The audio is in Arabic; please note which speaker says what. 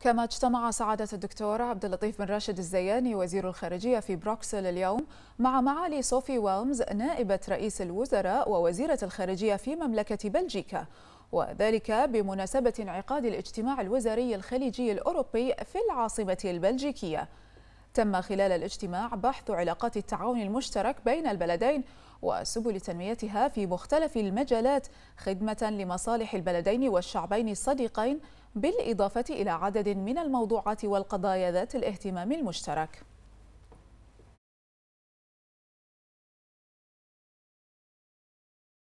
Speaker 1: كما اجتمع سعادة الدكتور عبد اللطيف بن راشد الزياني وزير الخارجية في بروكسل اليوم مع معالي صوفي والمز نائبة رئيس الوزراء ووزيرة الخارجية في مملكة بلجيكا وذلك بمناسبة انعقاد الاجتماع الوزاري الخليجي الأوروبي في العاصمة البلجيكية تم خلال الاجتماع بحث علاقات التعاون المشترك بين البلدين وسبل تنميتها في مختلف المجالات خدمة لمصالح البلدين والشعبين الصديقين بالإضافة إلى عدد من الموضوعات والقضايا ذات الاهتمام المشترك